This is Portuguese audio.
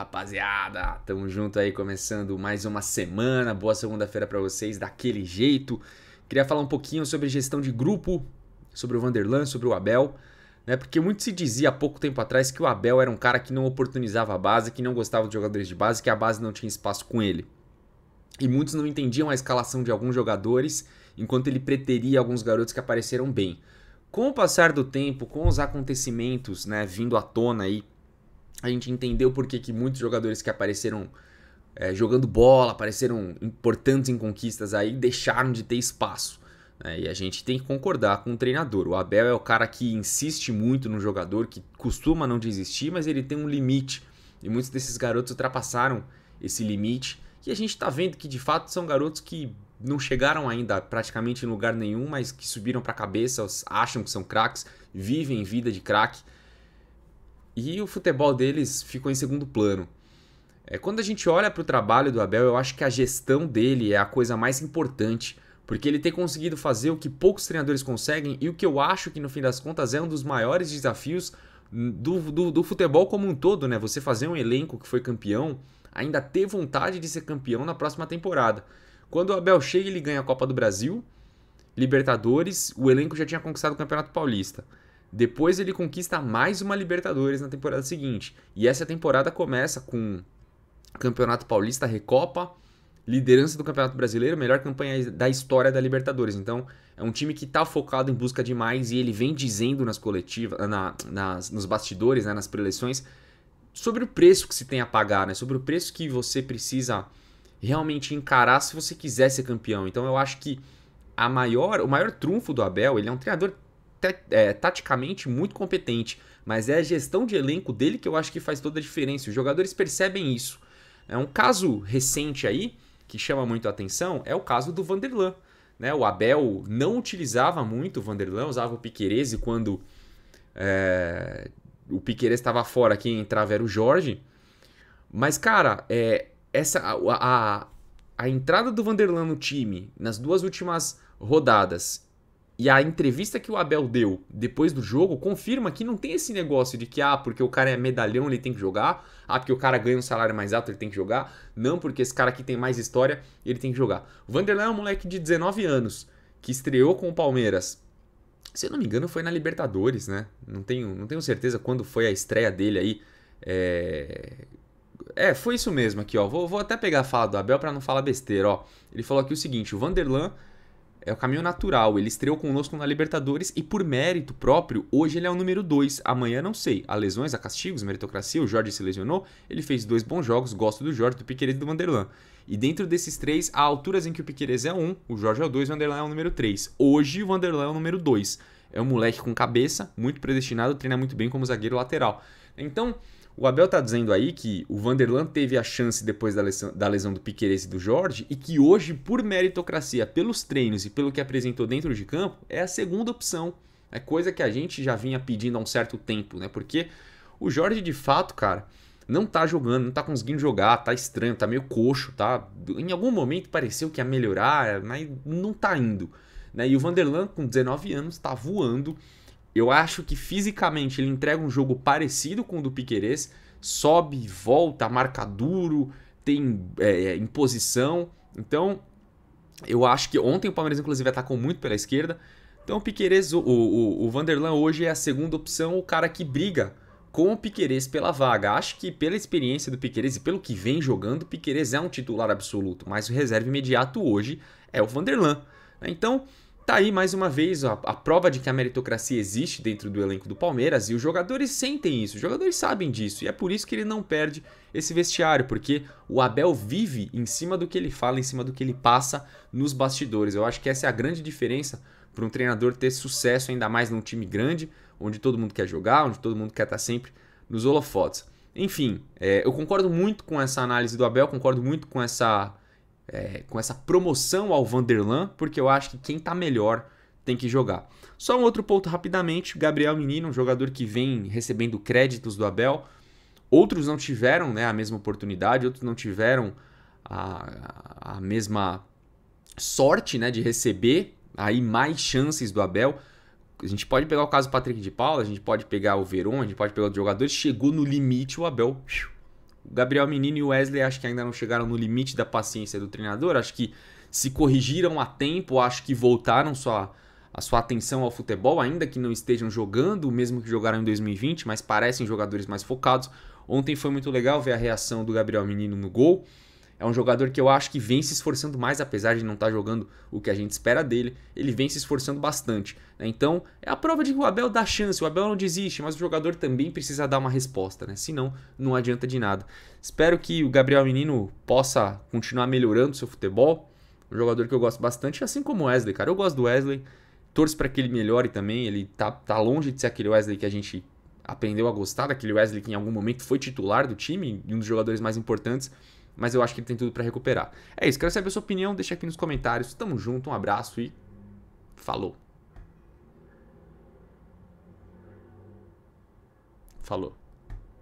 rapaziada? Tamo junto aí, começando mais uma semana. Boa segunda-feira para vocês, daquele jeito. Queria falar um pouquinho sobre gestão de grupo, sobre o Vanderlan, sobre o Abel, né? Porque muito se dizia há pouco tempo atrás que o Abel era um cara que não oportunizava a base, que não gostava de jogadores de base, que a base não tinha espaço com ele. E muitos não entendiam a escalação de alguns jogadores, enquanto ele preteria alguns garotos que apareceram bem. Com o passar do tempo, com os acontecimentos, né, vindo à tona aí a gente entendeu por que muitos jogadores que apareceram é, jogando bola, apareceram importantes em conquistas aí, deixaram de ter espaço. Né? E a gente tem que concordar com o treinador. O Abel é o cara que insiste muito no jogador, que costuma não desistir, mas ele tem um limite. E muitos desses garotos ultrapassaram esse limite. E a gente está vendo que de fato são garotos que não chegaram ainda praticamente em lugar nenhum, mas que subiram para a cabeça, acham que são craques, vivem vida de craque e o futebol deles ficou em segundo plano. É, quando a gente olha para o trabalho do Abel, eu acho que a gestão dele é a coisa mais importante, porque ele tem conseguido fazer o que poucos treinadores conseguem e o que eu acho que no fim das contas é um dos maiores desafios do, do, do futebol como um todo, né? Você fazer um elenco que foi campeão ainda ter vontade de ser campeão na próxima temporada. Quando o Abel chega, ele ganha a Copa do Brasil, Libertadores, o elenco já tinha conquistado o Campeonato Paulista. Depois ele conquista mais uma Libertadores na temporada seguinte. E essa temporada começa com Campeonato Paulista, Recopa, liderança do Campeonato Brasileiro, melhor campanha da história da Libertadores. Então, é um time que está focado em busca de mais e ele vem dizendo nas coletivas, na, nas, nos bastidores, né, nas preleções, sobre o preço que se tem a pagar, né, sobre o preço que você precisa realmente encarar se você quiser ser campeão. Então, eu acho que a maior, o maior trunfo do Abel, ele é um treinador é, taticamente muito competente, mas é a gestão de elenco dele que eu acho que faz toda a diferença. Os jogadores percebem isso. É um caso recente aí que chama muito a atenção é o caso do Vanderlan. Né? O Abel não utilizava muito o Vanderlan, usava o Piquerez e quando é, o Piquerez estava fora, quem entrava era o Jorge. Mas, cara, é, essa a, a, a entrada do Vanderlan no time nas duas últimas rodadas e a entrevista que o Abel deu depois do jogo confirma que não tem esse negócio de que, ah, porque o cara é medalhão, ele tem que jogar. Ah, porque o cara ganha um salário mais alto, ele tem que jogar. Não, porque esse cara aqui tem mais história, ele tem que jogar. O Vanderlei é um moleque de 19 anos que estreou com o Palmeiras. Se eu não me engano, foi na Libertadores, né? Não tenho, não tenho certeza quando foi a estreia dele aí. É, é, foi isso mesmo aqui, ó. Vou, vou até pegar a fala do Abel para não falar besteira, ó. Ele falou aqui o seguinte: o Vanderlan é o caminho natural. Ele estreou conosco na Libertadores e, por mérito próprio, hoje ele é o número 2. Amanhã não sei. Há lesões, há castigos, meritocracia. O Jorge se lesionou. Ele fez dois bons jogos. Gosto do Jorge, do Piqueires e do Vanderlan. E dentro desses três, há alturas em que o Piqueires é um, o Jorge é o 2 e o Vanderlan é o número 3. Hoje o Vanderlan é o número 2. É um moleque com cabeça, muito predestinado, treina muito bem como zagueiro lateral. Então, o Abel está dizendo aí que o Vanderlan teve a chance depois da lesão, da lesão do Piqueires e do Jorge e que hoje, por meritocracia, pelos treinos e pelo que apresentou dentro de campo, é a segunda opção. É coisa que a gente já vinha pedindo há um certo tempo, né? Porque o Jorge, de fato, cara, não tá jogando, não tá conseguindo jogar, tá estranho, tá meio coxo, tá? Em algum momento pareceu que ia melhorar, mas não tá indo. Né? E o Vanderlan, com 19 anos, tá voando eu acho que fisicamente ele entrega um jogo parecido com o do Piquerez, sobe, volta, marca duro, tem é, é, imposição. Então, eu acho que ontem o Palmeiras, inclusive, atacou muito pela esquerda. Então, o Piquerez, o, o, o Vanderlan hoje é a segunda opção, o cara que briga com o Piquerez pela vaga. Acho que pela experiência do Piquerez e pelo que vem jogando, o Piquerez é um titular absoluto, mas o reserva imediato hoje é o Vanderlan. Né? Então, Tá aí mais uma vez a prova de que a meritocracia existe dentro do elenco do Palmeiras e os jogadores sentem isso, os jogadores sabem disso e é por isso que ele não perde esse vestiário, porque o Abel vive em cima do que ele fala, em cima do que ele passa nos bastidores. Eu acho que essa é a grande diferença para um treinador ter sucesso ainda mais num time grande, onde todo mundo quer jogar, onde todo mundo quer estar tá sempre nos holofotes. Enfim, é, eu concordo muito com essa análise do Abel, concordo muito com essa é, com essa promoção ao Vanderlan, porque eu acho que quem está melhor tem que jogar. Só um outro ponto rapidamente, Gabriel Menino, um jogador que vem recebendo créditos do Abel, outros não tiveram né, a mesma oportunidade, outros não tiveram a, a mesma sorte né, de receber aí mais chances do Abel. A gente pode pegar o caso do Patrick de Paula, a gente pode pegar o Veron, a gente pode pegar outros jogadores. Chegou no limite, o Abel Gabriel Menino e o Wesley acho que ainda não chegaram no limite da paciência do treinador. Acho que se corrigiram a tempo, acho que voltaram sua, a sua atenção ao futebol, ainda que não estejam jogando, mesmo que jogaram em 2020, mas parecem jogadores mais focados. Ontem foi muito legal ver a reação do Gabriel Menino no gol. É um jogador que eu acho que vem se esforçando mais, apesar de não estar tá jogando o que a gente espera dele, ele vem se esforçando bastante. Né? Então, é a prova de que o Abel dá chance, o Abel não desiste, mas o jogador também precisa dar uma resposta, né? Senão, não adianta de nada. Espero que o Gabriel Menino possa continuar melhorando seu futebol. Um jogador que eu gosto bastante, assim como o Wesley, cara. Eu gosto do Wesley, torço para que ele melhore também. Ele tá, tá longe de ser aquele Wesley que a gente aprendeu a gostar, daquele Wesley que em algum momento foi titular do time, um dos jogadores mais importantes mas eu acho que ele tem tudo para recuperar. É isso, quero saber a sua opinião, deixa aqui nos comentários. Tamo junto, um abraço e falou. Falou.